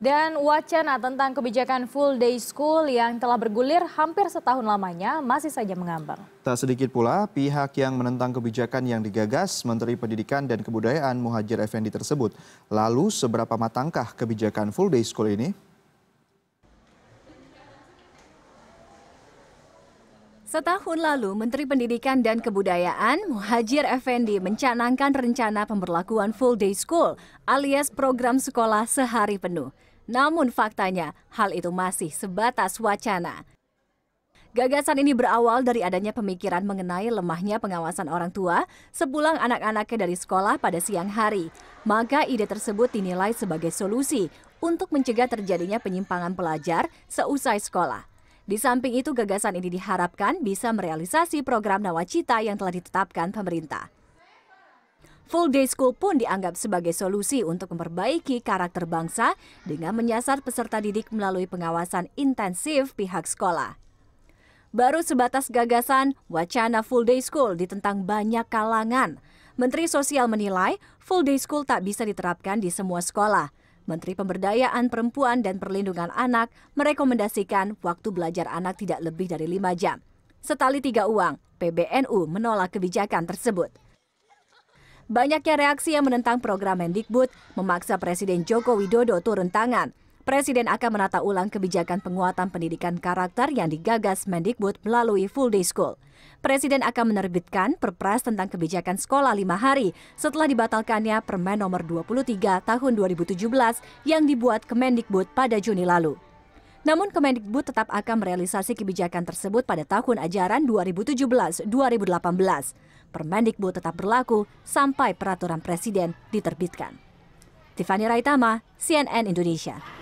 Dan wacana tentang kebijakan full day school yang telah bergulir hampir setahun lamanya masih saja mengambang. Tak sedikit pula pihak yang menentang kebijakan yang digagas Menteri Pendidikan dan Kebudayaan Muhajir Effendi tersebut. Lalu seberapa matangkah kebijakan full day school ini? Setahun lalu, Menteri Pendidikan dan Kebudayaan Muhajir Effendi mencanangkan rencana pemberlakuan full day school alias program sekolah sehari penuh. Namun faktanya, hal itu masih sebatas wacana. Gagasan ini berawal dari adanya pemikiran mengenai lemahnya pengawasan orang tua sepulang anak-anaknya dari sekolah pada siang hari. Maka ide tersebut dinilai sebagai solusi untuk mencegah terjadinya penyimpangan pelajar seusai sekolah. Di samping itu gagasan ini diharapkan bisa merealisasi program Nawacita yang telah ditetapkan pemerintah. Full day school pun dianggap sebagai solusi untuk memperbaiki karakter bangsa dengan menyasar peserta didik melalui pengawasan intensif pihak sekolah. Baru sebatas gagasan, wacana full day school ditentang banyak kalangan. Menteri Sosial menilai full day school tak bisa diterapkan di semua sekolah. Menteri Pemberdayaan Perempuan dan Perlindungan Anak merekomendasikan waktu belajar anak tidak lebih dari 5 jam. Setali tiga uang, PBNU menolak kebijakan tersebut. Banyaknya reaksi yang menentang program Mendikbud memaksa Presiden Joko Widodo turun tangan. Presiden akan menata ulang kebijakan penguatan pendidikan karakter yang digagas Mendikbud melalui Full Day School. Presiden akan menerbitkan perpres tentang kebijakan sekolah lima hari setelah dibatalkannya Permen Nomor 23 Tahun 2017 yang dibuat Kemendikbud pada Juni lalu. Namun Kemendikbud tetap akan merealisasi kebijakan tersebut pada tahun ajaran 2017-2018. Permendikbud tetap berlaku sampai peraturan presiden diterbitkan. Tiffany Raitama, CNN Indonesia.